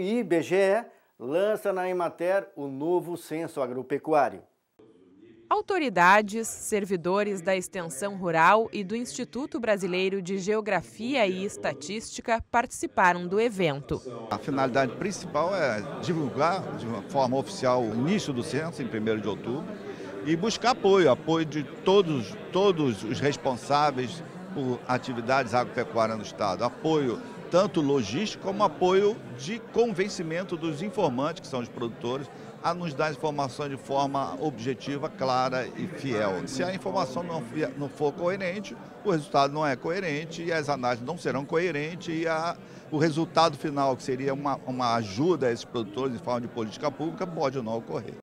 IBGE lança na Emater o novo censo agropecuário. Autoridades, servidores da Extensão Rural e do Instituto Brasileiro de Geografia e Estatística participaram do evento. A finalidade principal é divulgar de uma forma oficial o início do censo, em 1 de outubro, e buscar apoio apoio de todos, todos os responsáveis por atividades agropecuárias no Estado, apoio tanto logístico como apoio de convencimento dos informantes, que são os produtores, a nos dar informações de forma objetiva, clara e fiel. Se a informação não, for coerente, o resultado não é coerente e as análises não serão coerentes e a, o resultado final, que seria uma, uma ajuda a esses produtores em forma de política pública, pode ou não ocorrer.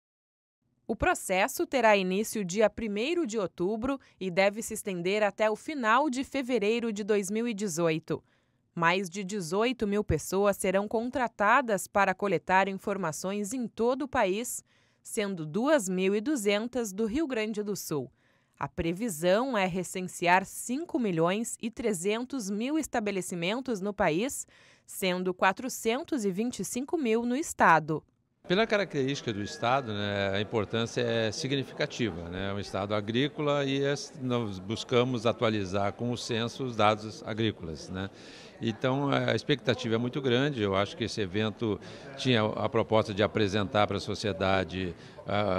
O processo terá início dia 1 de outubro e deve se estender até o final de fevereiro de 2018. Mais de 18 mil pessoas serão contratadas para coletar informações em todo o país, sendo 2.200 do Rio Grande do Sul. A previsão é recensear 5 milhões e 300 mil estabelecimentos no país, sendo 425 mil no estado. Pela característica do Estado, né, a importância é significativa. Né? É um Estado agrícola e é nós buscamos atualizar com o censo os dados agrícolas. Né? Então a expectativa é muito grande. Eu acho que esse evento tinha a proposta de apresentar para a sociedade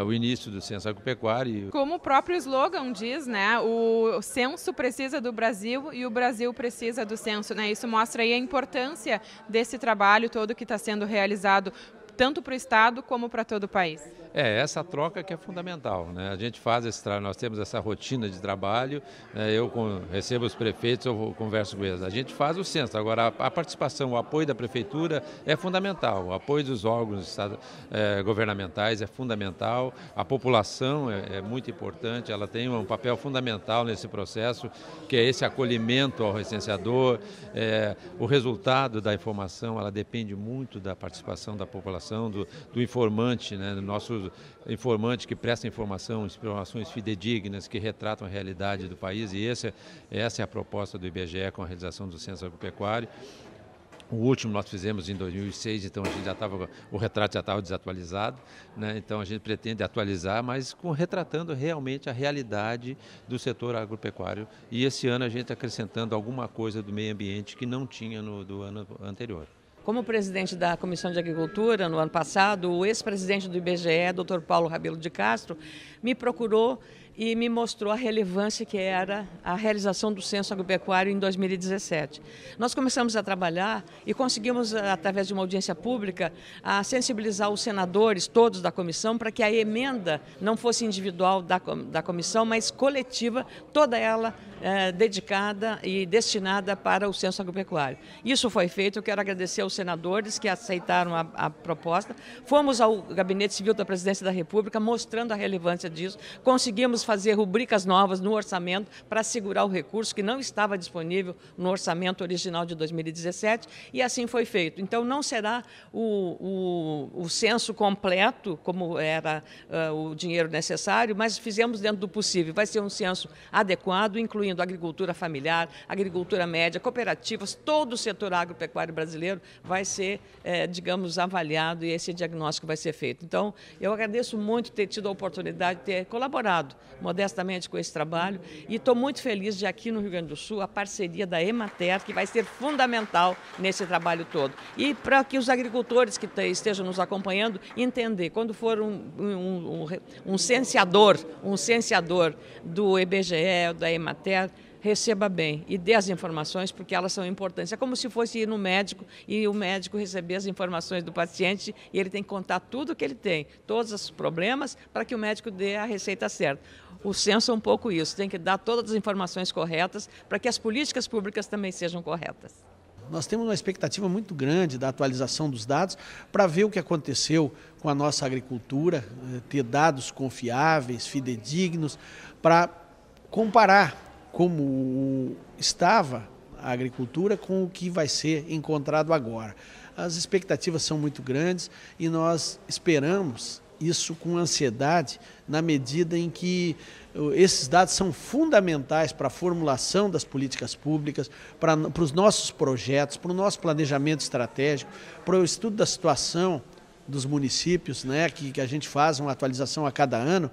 uh, o início do censo agropecuário. Como o próprio slogan diz, né, o censo precisa do Brasil e o Brasil precisa do censo. Né? Isso mostra aí a importância desse trabalho todo que está sendo realizado tanto para o Estado como para todo o país. É, essa troca que é fundamental. Né? A gente faz esse trabalho, nós temos essa rotina de trabalho, né? eu com, recebo os prefeitos, eu converso com eles. A gente faz o censo. Agora, a, a participação, o apoio da prefeitura é fundamental. O apoio dos órgãos é, governamentais é fundamental. A população é, é, muito importante, ela tem um papel fundamental nesse processo, que é esse acolhimento ao recenseador. É, o resultado da informação, ela depende muito da participação da população, do, do informante, né? do nosso informante informantes que presta informação, informações fidedignas, que retratam a realidade do país, e esse, é, essa é a proposta do IBGE com a realização do Censo Agropecuário. O último nós fizemos em 2006, então a gente já tava, o retrato já estava desatualizado, né? então a gente pretende atualizar, mas com, retratando realmente a realidade do setor agropecuário. E esse ano a gente acrescentando alguma coisa do meio ambiente que não tinha no do ano anterior. Como presidente da Comissão de Agricultura no ano passado, o ex-presidente do IBGE, Dr. Paulo Rabelo de Castro, me procurou e me mostrou a relevância que era a realização do censo agropecuário em 2017. Nós começamos a trabalhar e conseguimos, através de uma audiência pública, a sensibilizar os senadores, todos da comissão, para que a emenda não fosse individual da, da comissão, mas coletiva, toda ela é, dedicada e destinada para o censo agropecuário. Isso foi feito, eu quero agradecer aos senadores que aceitaram a, a proposta. Fomos ao Gabinete Civil da Presidência da República mostrando a relevância disso, conseguimos fazer rubricas novas no orçamento para segurar o recurso que não estava disponível no orçamento original de 2017 e assim foi feito. Então, não será o, o, o censo completo, como era uh, o dinheiro necessário, mas fizemos dentro do possível. Vai ser um censo adequado, incluindo agricultura familiar, agricultura média, cooperativas, todo o setor agropecuário brasileiro vai ser, eh, digamos, avaliado e esse diagnóstico vai ser feito. Então, eu agradeço muito ter tido a oportunidade de ter colaborado modestamente com esse trabalho e estou muito feliz de aqui no Rio Grande do Sul a parceria da Emater, que vai ser fundamental nesse trabalho todo. E para que os agricultores que estejam nos acompanhando entender, quando for um, um, um, um um do EBGE, da Emater, receba bem e dê as informações, porque elas são importantes. É como se fosse ir no médico e o médico receber as informações do paciente e ele tem que contar tudo o que ele tem, todos os problemas, para que o médico dê a receita certa. O censo é um pouco isso, tem que dar todas as informações corretas para que as políticas públicas também sejam corretas. Nós temos uma expectativa muito grande da atualização dos dados para ver o que aconteceu com a nossa agricultura, eh, ter dados confiáveis, fidedignos, para comparar como estava a agricultura com o que vai ser encontrado agora. As expectativas são muito grandes e nós esperamos isso com ansiedade, na medida em que uh, esses dados são fundamentais para a formulação das políticas públicas, para, para os nossos projetos, para o nosso planejamento estratégico, para o estudo da situação dos municípios, né, que, que a gente faz uma atualização a cada ano,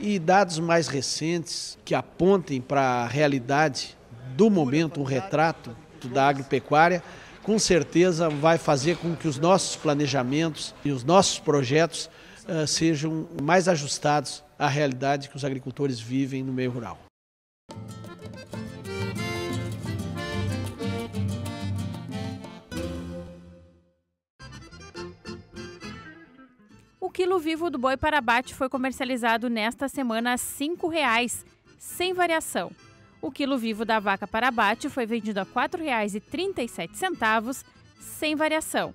e dados mais recentes que apontem para a realidade do momento, um retrato da agropecuária, com certeza vai fazer com que os nossos planejamentos e os nossos projetos uh, sejam mais ajustados à realidade que os agricultores vivem no meio rural. O quilo vivo do boi para abate foi comercializado nesta semana a R$ 5,00, sem variação. O quilo vivo da vaca para abate foi vendido a R$ 4,37, sem variação.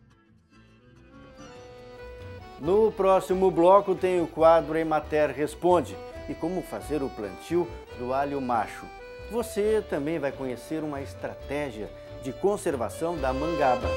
No próximo bloco tem o quadro Emater Responde e como fazer o plantio do alho macho. Você também vai conhecer uma estratégia de conservação da mangaba.